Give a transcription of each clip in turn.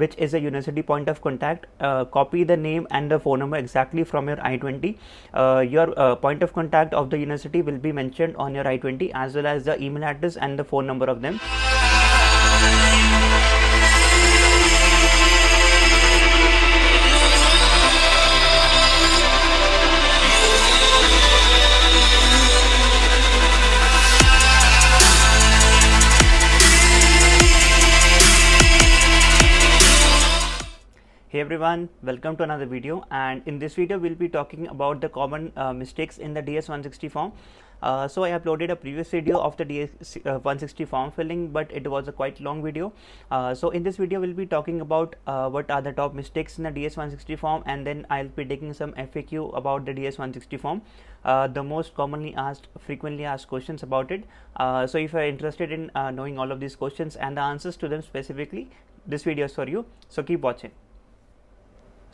which is a university point of contact uh, copy the name and the phone number exactly from your i20 uh, your uh, point of contact of the university will be mentioned on your i20 as well as the email address and the phone number of them Hey everyone, welcome to another video and in this video we'll be talking about the common uh, mistakes in the DS160 form. Uh, so I uploaded a previous video of the DS160 uh, form filling but it was a quite long video. Uh, so in this video we'll be talking about uh, what are the top mistakes in the DS160 form and then I'll be taking some FAQ about the DS160 form. Uh, the most commonly asked frequently asked questions about it. so if you're interested in knowing all of these questions and the answers to them specifically, this video is for you. So keep watching.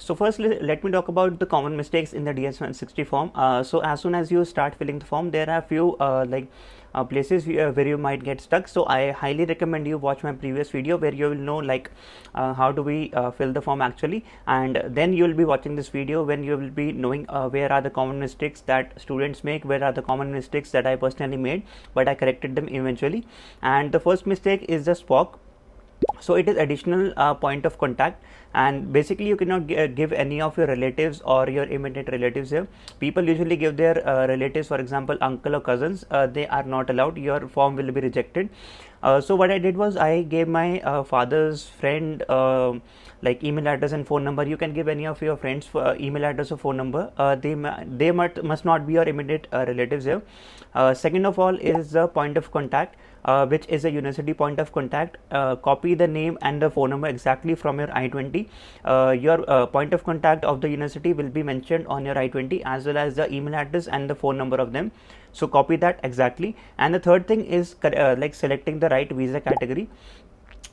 So first let me talk about the common mistakes in the DS160 form. Uh, so as soon as you start filling the form there are few uh, like uh, places where you might get stuck. So I highly recommend you watch my previous video where you will know like uh, how do we uh, fill the form actually and then you will be watching this video when you will be knowing uh, where are the common mistakes that students make, where are the common mistakes that I personally made but I corrected them eventually. And the first mistake is the SPOC so it is additional uh, point of contact and basically you cannot uh, give any of your relatives or your immediate relatives here people usually give their uh, relatives for example uncle or cousins uh, they are not allowed your form will be rejected uh, so what i did was i gave my uh, father's friend um, like email address and phone number you can give any of your friends for, uh, email address or phone number they they must must not be your immediate relatives here second of all is the point of contact uh, which is a university point of contact. Uh, copy the name and the phone number exactly from your I-20. Uh, your uh, point of contact of the university will be mentioned on your i20 as well as the email address and the phone number of them so copy that exactly and the third thing is uh, like selecting the right visa category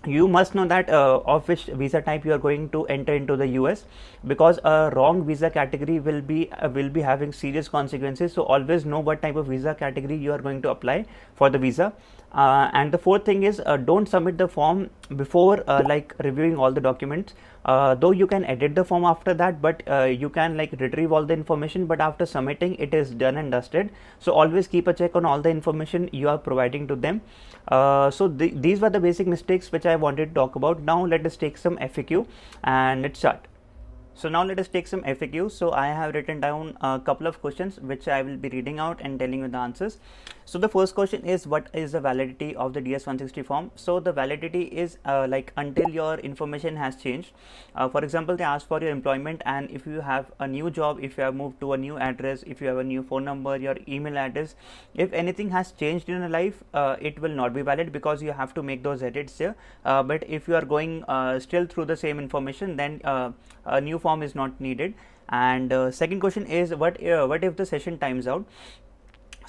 you must know that uh, of which visa type you are going to enter into the US because a wrong visa category will be uh, will be having serious consequences so always know what type of visa category you are going to apply for the visa uh, and the fourth thing is don't submit the form before like reviewing all the documents uh, though you can edit the form after that but uh, you can like retrieve all the information but after submitting it is done and dusted so always keep a check on all the information you are providing to them uh, so th these were the basic mistakes which i wanted to talk about now let us take some faq and let's start so now let us take some FAQs. So I have written down a couple of questions which I will be reading out and telling you the answers. So the first question is what is the validity of the DS160 form? So the validity is uh, like until your information has changed. Uh, for example, they ask for your employment and if you have a new job, if you have moved to a new address, if you have a new phone number, your email address, if anything has changed in your life, uh, it will not be valid because you have to make those edits here. Uh, but if you are going uh, still through the same information, then uh, a new form is not needed and uh, second question is what uh, what if the session times out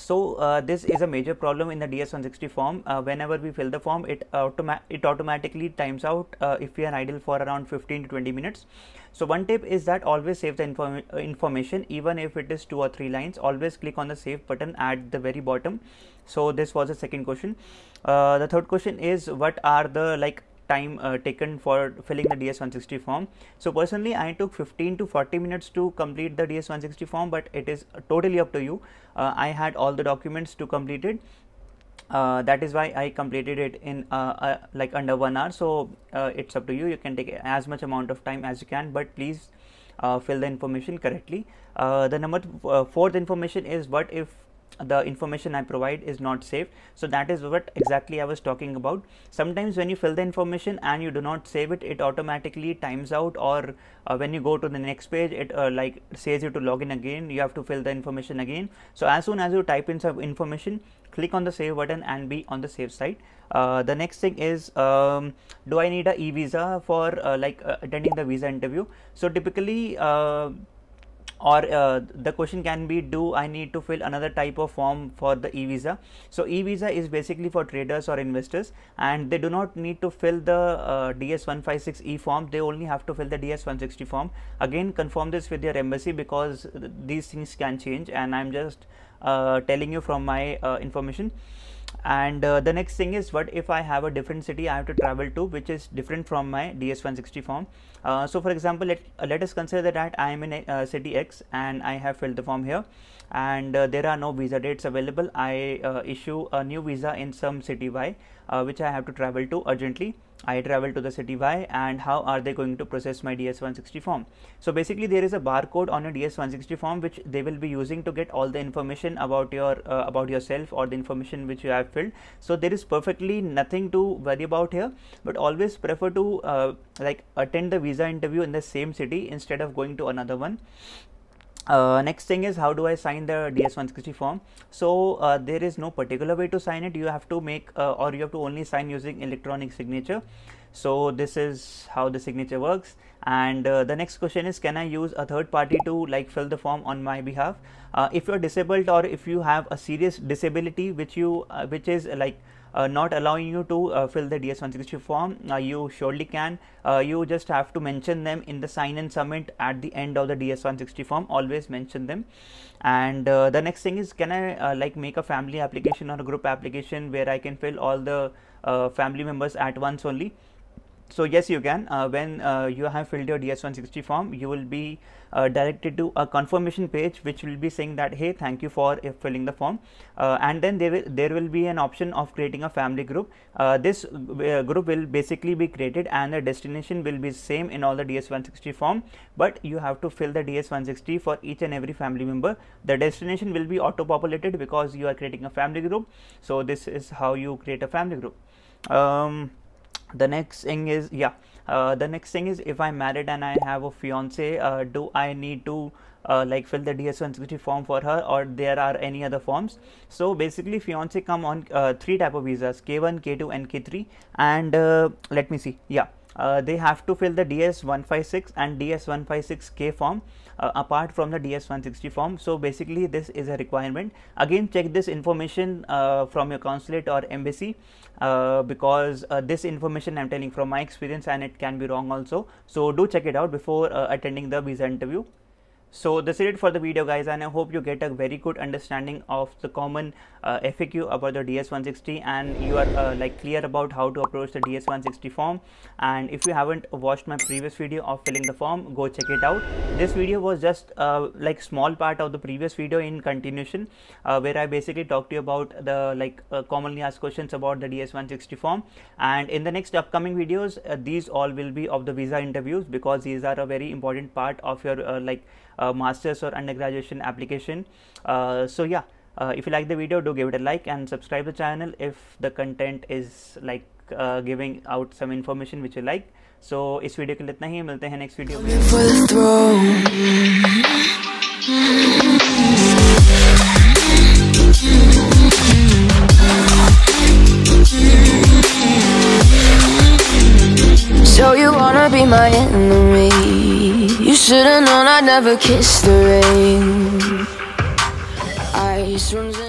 so uh, this is a major problem in the ds160 form uh, whenever we fill the form it automa it automatically times out uh, if we are idle for around 15 to 20 minutes so one tip is that always save the inform information even if it is two or three lines always click on the save button at the very bottom so this was the second question uh, the third question is what are the like time uh, taken for filling the DS160 form. So personally I took 15 to 40 minutes to complete the DS160 form but it is totally up to you. Uh, I had all the documents to complete it. Uh, that is why I completed it in uh, uh, like under one hour. So uh, it's up to you. You can take as much amount of time as you can, but please fill the information correctly. the number th fourth information is what if the information I provide is not saved. So that is what exactly I was talking about. Sometimes when you fill the information and you do not save it, it automatically times out or uh, when you go to the next page, it uh, like says you to log in again, you have to fill the information again. So as soon as you type in some information, click on the save button and be on the safe side. Uh, the next thing is, um, do I need a e-visa for uh, like uh, attending the visa interview? So typically, uh, or uh, the question can be do I need to fill another type of form for the e-visa. So e-visa is basically for traders or investors and they do not need to fill the uh, DS156E form they only have to fill the DS160 form. Again confirm this with your embassy because these things can change and I'm just uh, telling you from my uh, information and uh, the next thing is what if I have a different city I have to travel to which is different from my DS160 form. Uh, so for example, let, uh, let us consider that I am in a, uh, city X and I have filled the form here and uh, there are no visa dates available. I uh, issue a new visa in some city Y which I have to travel to urgently. I travel to the city Y and how are they going to process my DS160 form. So basically there is a barcode on your DS160 form which they will be using to get all the information about your about yourself or the information which you filled so there is perfectly nothing to worry about here but always prefer to uh, like attend the visa interview in the same city instead of going to another one uh, next thing is how do I sign the DS160 form? So uh, there is no particular way to sign it. You have to make uh, or you have to only sign using electronic signature. So this is how the signature works. And uh, the next question is can I use a third party to like fill the form on my behalf? Uh, if you're disabled or if you have a serious disability which you which is like uh, not allowing you to uh, fill the DS160 form, uh, you surely can. you just have to mention them in the sign in submit at the end of the DS160 form. Always mention them. And the next thing is, can I like make a family application or a group application where I can fill all the family members at once only? so yes you can uh, when uh, you have filled your ds160 form you will be uh, directed to a confirmation page which will be saying that hey thank you for uh, filling the form uh, and then there will, there will be an option of creating a family group uh, this group will basically be created and the destination will be same in all the ds160 form but you have to fill the ds160 for each and every family member the destination will be auto populated because you are creating a family group so this is how you create a family group um, the next thing is yeah uh, the next thing is if i'm married and i have a fiance uh, do i need to uh, like fill the ds160 form for her or there are any other forms so basically fiance come on uh, three type of visas k1 k2 and k3 and uh, let me see yeah uh, they have to fill the ds156 and ds156k form uh, apart from the DS160 form. So basically this is a requirement. Again check this information uh, from your consulate or embassy uh, because uh, this information I'm telling from my experience and it can be wrong also. So do check it out before uh, attending the visa interview. So this is it for the video guys and I hope you get a very good understanding of the common uh, FAQ about the DS160 and you are uh, like clear about how to approach the DS160 form and if you haven't watched my previous video of filling the form go check it out. This video was just uh, like small part of the previous video in continuation uh, where I basically talked to you about the like uh, commonly asked questions about the DS160 form and in the next upcoming videos uh, these all will be of the visa interviews because these are a very important part of your like master's or undergraduate application uh, so yeah uh, if you like the video do give it a like and subscribe the channel if the content is like uh, giving out some information which you like so, this video के लिए इतना ही मिलते next video. Video So you wanna be my enemy never kissed the rain Ice runs